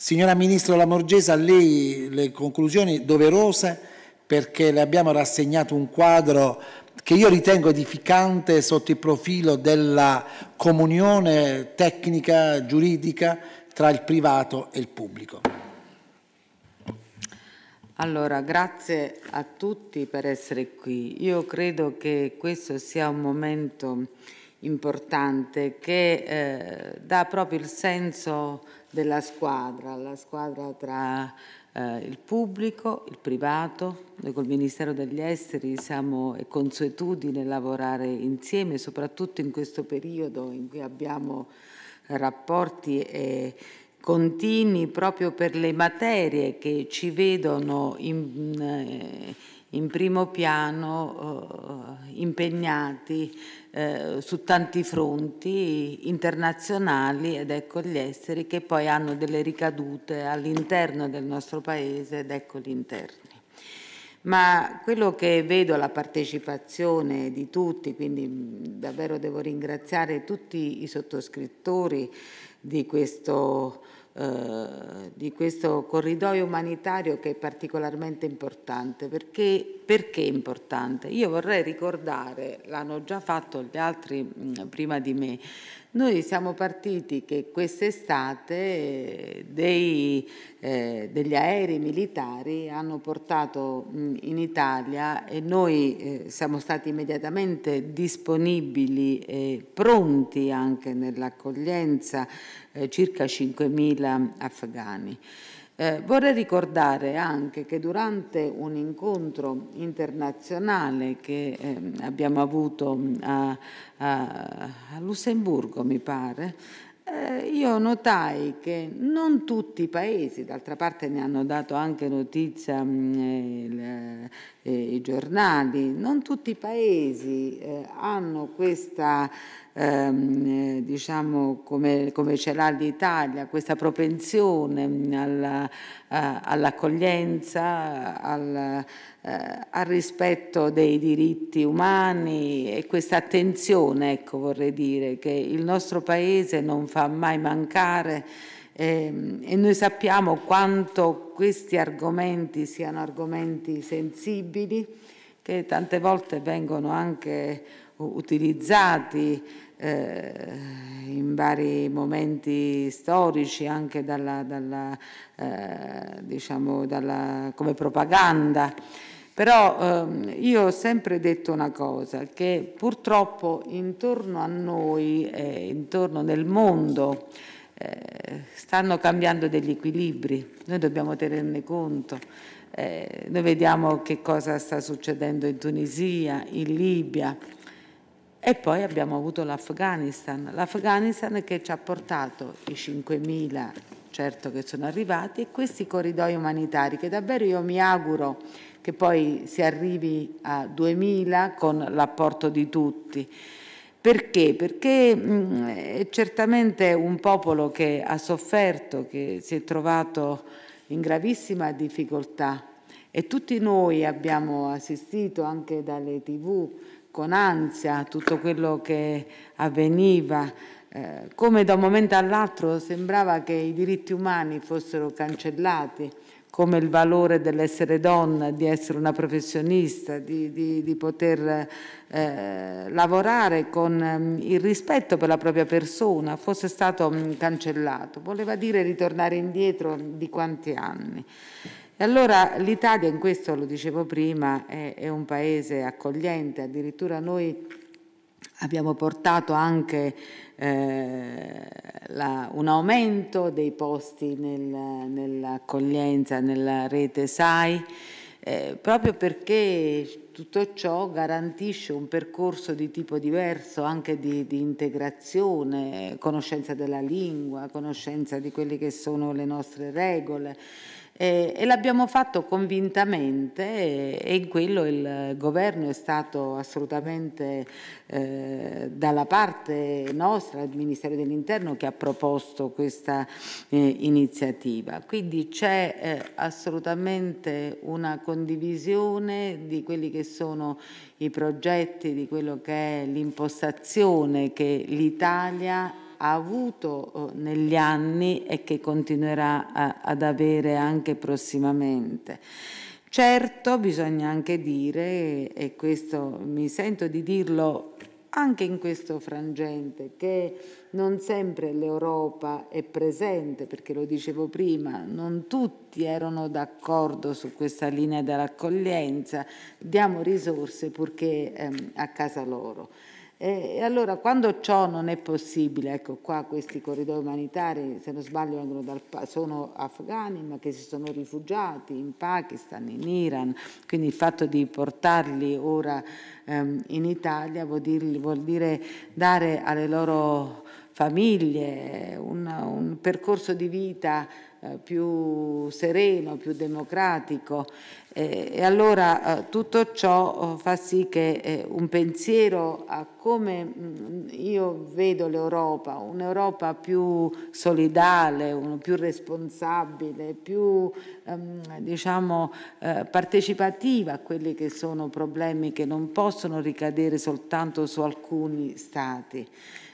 Signora Ministro Lamorgesa, a lei le conclusioni doverose perché le abbiamo rassegnato un quadro che io ritengo edificante sotto il profilo della comunione tecnica, giuridica tra il privato e il pubblico. Allora, grazie a tutti per essere qui. Io credo che questo sia un momento importante che eh, dà proprio il senso della squadra, la squadra tra eh, il pubblico, il privato. Noi col Ministero degli Esteri siamo è consuetudine lavorare insieme, soprattutto in questo periodo in cui abbiamo rapporti e eh, continui proprio per le materie che ci vedono in, eh, in primo piano eh, impegnati eh, su tanti fronti internazionali ed ecco gli esseri che poi hanno delle ricadute all'interno del nostro paese ed ecco gli interni. Ma quello che vedo la partecipazione di tutti, quindi davvero devo ringraziare tutti i sottoscrittori di questo eh, di questo corridoio umanitario che è particolarmente importante. Perché, perché importante? Io vorrei ricordare, l'hanno già fatto gli altri mh, mm, prima di me, noi siamo partiti che quest'estate eh, dei, eh, degli aerei militari hanno portato in Italia e noi eh, siamo stati immediatamente disponibili e pronti anche nell'accoglienza eh, circa 5.000 afghani. Eh, vorrei ricordare anche che durante un incontro internazionale che eh, abbiamo avuto mm, a, a, a, Lussemburgo, mi pare, eh, io notai che non tutti i paesi, d'altra parte ne hanno dato anche notizia mh, mm, eh, il, eh, i giornali, non tutti i paesi eh, hanno questa, ehm, eh, diciamo come, come, ce l'ha l'Italia, questa propensione mm, alla, eh, all'accoglienza, al, eh, al, rispetto dei diritti umani e questa attenzione, ecco vorrei dire, che il nostro paese non fa mai mancare eh, e noi sappiamo quanto questi argomenti siano argomenti sensibili che tante volte vengono anche utilizzati eh, in vari momenti storici anche dalla, dalla, eh, diciamo dalla, come propaganda. Però ehm, io ho sempre detto una cosa, che purtroppo intorno a noi, eh, intorno nel mondo, eh, stanno cambiando degli equilibri, noi dobbiamo tenerne conto. Eh, noi vediamo che cosa sta succedendo in Tunisia, in Libia e poi abbiamo avuto l'Afghanistan. L'Afghanistan che ci ha portato i 5.000, certo che sono arrivati, e questi corridoi umanitari che davvero io mi auguro che poi si arrivi a 2.000 con l'apporto di tutti. Perché? Perché mh, mm, è certamente un popolo che ha sofferto, che si è trovato in gravissima difficoltà e tutti noi abbiamo assistito anche dalle tv con ansia tutto quello che avveniva, eh, come da un momento all'altro sembrava che i diritti umani fossero cancellati come il valore dell'essere donna, di essere una professionista, di, di, di poter eh, lavorare con mm, il rispetto per la propria persona, fosse stato mm, cancellato. Voleva dire ritornare indietro di quanti anni. E allora l'Italia, in questo lo dicevo prima, è, è un paese accogliente, addirittura noi Abbiamo portato anche eh, la, un aumento dei posti nel, nell'accoglienza, nella rete SAI, eh, proprio perché tutto ciò garantisce un percorso di tipo diverso, anche di, di, integrazione, conoscenza della lingua, conoscenza di quelle che sono le nostre regole, e, e l'abbiamo fatto convintamente e, e, in quello il governo è stato assolutamente eh, dalla parte nostra, il Ministero dell'Interno che ha proposto questa eh, iniziativa. Quindi c'è eh, assolutamente una condivisione di quelli che sono i progetti, di quello che è l'impostazione che l'Italia ha avuto eh, negli anni e che continuerà a, eh, ad avere anche prossimamente. Certo, bisogna anche dire, e questo mi sento di dirlo anche in questo frangente, che non sempre l'Europa è presente, perché lo dicevo prima, non tutti erano d'accordo su questa linea dell'accoglienza, diamo risorse purché ehm, a casa loro. E allora quando ciò non è possibile, ecco qua questi corridoi umanitari, se non sbaglio vengono dal, sono afghani ma che si sono rifugiati in Pakistan, in Iran, quindi il fatto di portarli ora ehm, in Italia vuol dire, vuol dire dare alle loro famiglie un, un percorso di vita eh, più sereno, più democratico eh, e allora eh, tutto ciò fa sì che un pensiero a come mm, io vedo l'Europa, un'Europa più solidale, più responsabile, più ehm, diciamo, partecipativa a quelli che sono problemi che non possono ricadere soltanto su alcuni stati.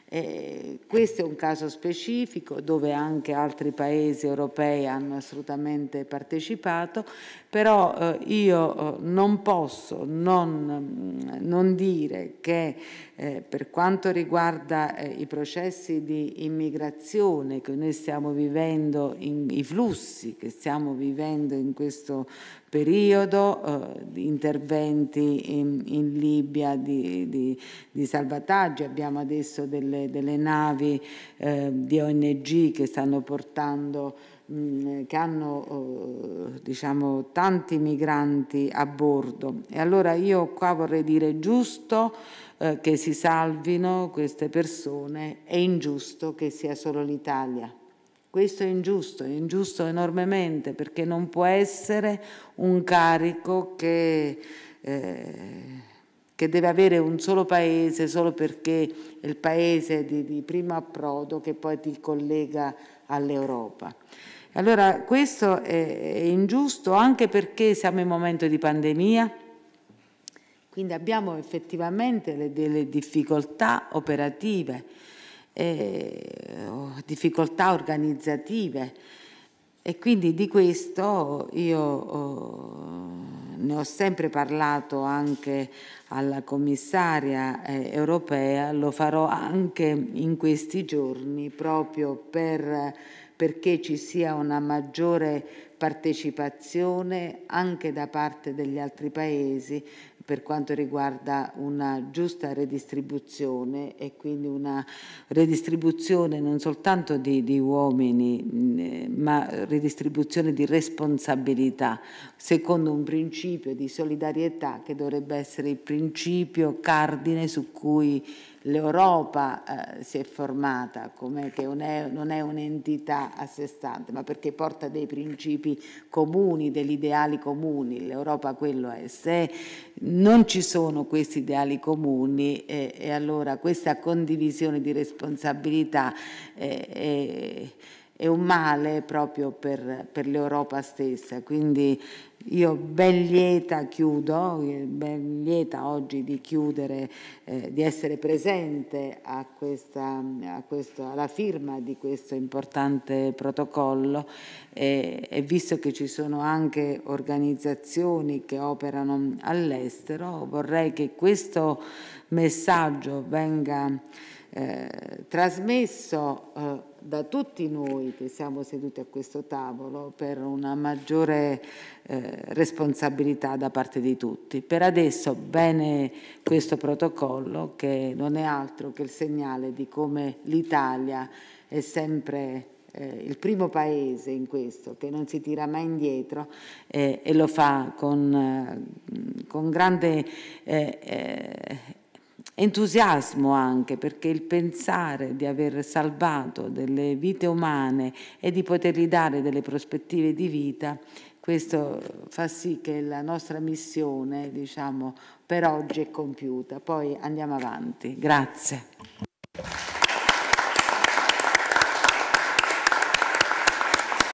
Eh, questo è un caso specifico dove anche altri paesi europei hanno assolutamente partecipato, però eh, io eh, non posso non, mm, non dire che eh, per quanto riguarda eh, i processi di immigrazione che noi stiamo vivendo, in, i flussi che stiamo vivendo in questo periodo, eh, interventi in, in Libia di, di, di, salvataggio, abbiamo adesso delle, delle navi eh, di ONG che stanno portando mm, che hanno eh, diciamo, tanti migranti a bordo e allora io qua vorrei dire giusto eh, che si salvino queste persone, è ingiusto che sia solo l'Italia. Questo è ingiusto, è ingiusto enormemente perché non può essere un carico che, eh, che deve avere un solo paese solo perché è il paese di, di primo approdo che poi ti collega all'Europa. Allora questo è, è ingiusto anche perché siamo in momento di pandemia, quindi abbiamo effettivamente le, delle difficoltà operative eh, difficoltà organizzative e quindi di questo io oh, ne ho sempre parlato anche alla commissaria eh, europea, lo farò anche in questi giorni proprio per, perché ci sia una maggiore partecipazione anche da parte degli altri paesi per quanto riguarda una giusta redistribuzione e quindi una redistribuzione non soltanto di, di uomini ma redistribuzione di responsabilità secondo un principio di solidarietà che dovrebbe essere il principio cardine su cui l'Europa eh, si è formata come che non è, non è un'entità a sé stante, ma perché porta dei principi comuni, degli ideali comuni. L'Europa quello è. Se non ci sono questi ideali comuni eh, e allora questa condivisione di responsabilità eh, è un male proprio per, per l'Europa stessa. Quindi io ben lieta chiudo, ben lieta oggi di chiudere, eh, di essere presente a questa, a questa, alla firma di questo importante protocollo eh, e visto che ci sono anche organizzazioni che operano all'estero, vorrei che questo messaggio venga eh, trasmesso eh, da tutti noi che siamo seduti a questo tavolo per una maggiore eh, responsabilità da parte di tutti. Per adesso bene questo protocollo che non è altro che il segnale di come l'Italia è sempre eh, il primo paese in questo, che non si tira mai indietro eh, e lo fa con, eh, con grande eh, eh, entusiasmo anche perché il pensare di aver salvato delle vite umane e di potergli dare delle prospettive di vita, questo fa sì che la nostra missione diciamo, per oggi è compiuta. Poi andiamo avanti. Grazie.